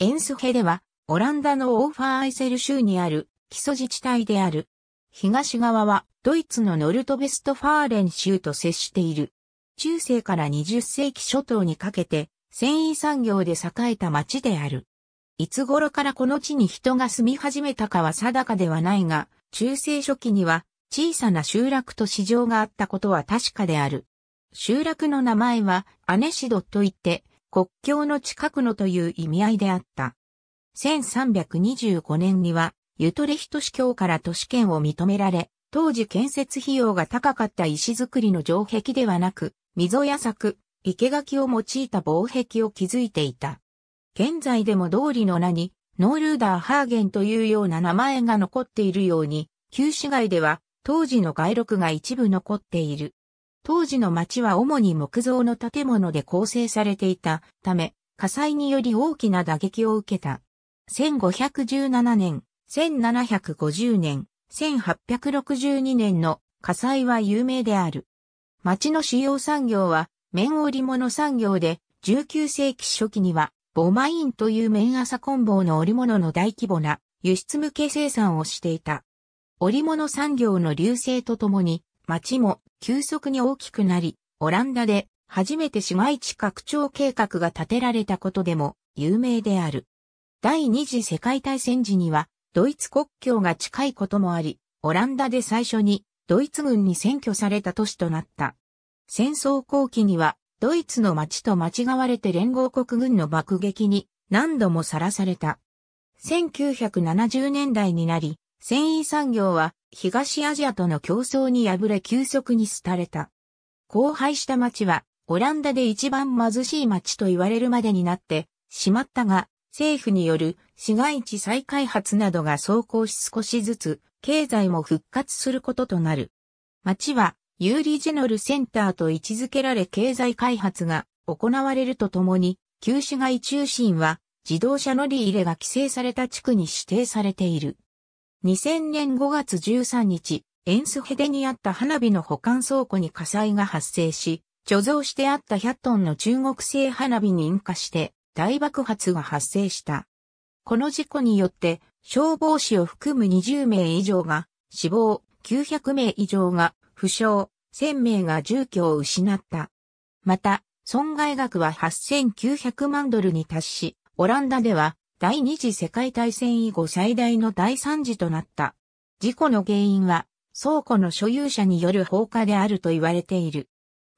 エンスヘでは、オランダのオーファーアイセル州にある基礎自治体である。東側はドイツのノルトベストファーレン州と接している。中世から20世紀初頭にかけて繊維産業で栄えた町である。いつ頃からこの地に人が住み始めたかは定かではないが、中世初期には小さな集落と市場があったことは確かである。集落の名前はアネシドといって国境の近くのという意味合いであった。1325年には、ユトレヒト市教から都市圏を認められ、当時建設費用が高かった石造りの城壁ではなく、溝や柵、生垣を用いた防壁を築いていた。現在でも通りの名に、ノールーダーハーゲンというような名前が残っているように、旧市街では当時の街録が一部残っている。当時の町は主に木造の建物で構成されていたため、火災により大きな打撃を受けた。1517年、1750年、1862年の火災は有名である。町の主要産業は綿織物産業で、19世紀初期には、ボマインという綿麻混棒の織物の大規模な輸出向け生産をしていた。織物産業の流星とともに、町も急速に大きくなり、オランダで初めて市街地拡張計画が立てられたことでも有名である。第二次世界大戦時にはドイツ国境が近いこともあり、オランダで最初にドイツ軍に占拠された都市となった。戦争後期にはドイツの町と間違われて連合国軍の爆撃に何度もさらされた。1970年代になり、繊維産業は東アジアとの競争に敗れ急速に廃れた。荒廃した町はオランダで一番貧しい町と言われるまでになってしまったが、政府による市街地再開発などが走行し少しずつ経済も復活することとなる。町はユーリジェノルセンターと位置づけられ経済開発が行われるとともに、旧市街中心は自動車乗り入れが規制された地区に指定されている。2000年5月13日、エンスヘデにあった花火の保管倉庫に火災が発生し、貯蔵してあった100トンの中国製花火に引火して大爆発が発生した。この事故によって消防士を含む20名以上が死亡、900名以上が負傷、1000名が住居を失った。また、損害額は8900万ドルに達し、オランダでは第二次世界大戦以後最大の大惨事となった。事故の原因は倉庫の所有者による放火であると言われている。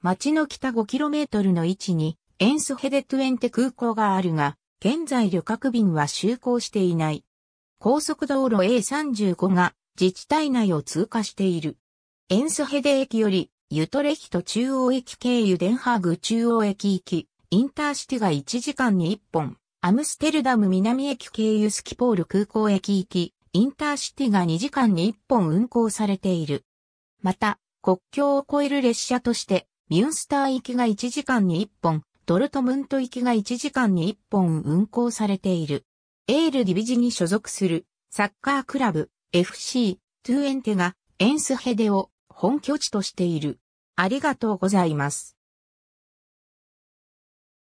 町の北 5km の位置にエンスヘデトゥエンテ空港があるが、現在旅客便は就航していない。高速道路 A35 が自治体内を通過している。エンスヘデ駅よりユトレヒト中央駅経由デンハーグ中央駅行き、インターシティが1時間に1本。アムステルダム南駅経由スキポール空港駅行き、インターシティが2時間に1本運行されている。また、国境を越える列車として、ミュンスター行きが1時間に1本、ドルトムント行きが1時間に1本運行されている。エールディビジに所属するサッカークラブ FC トゥエンテがエンスヘデを本拠地としている。ありがとうございます。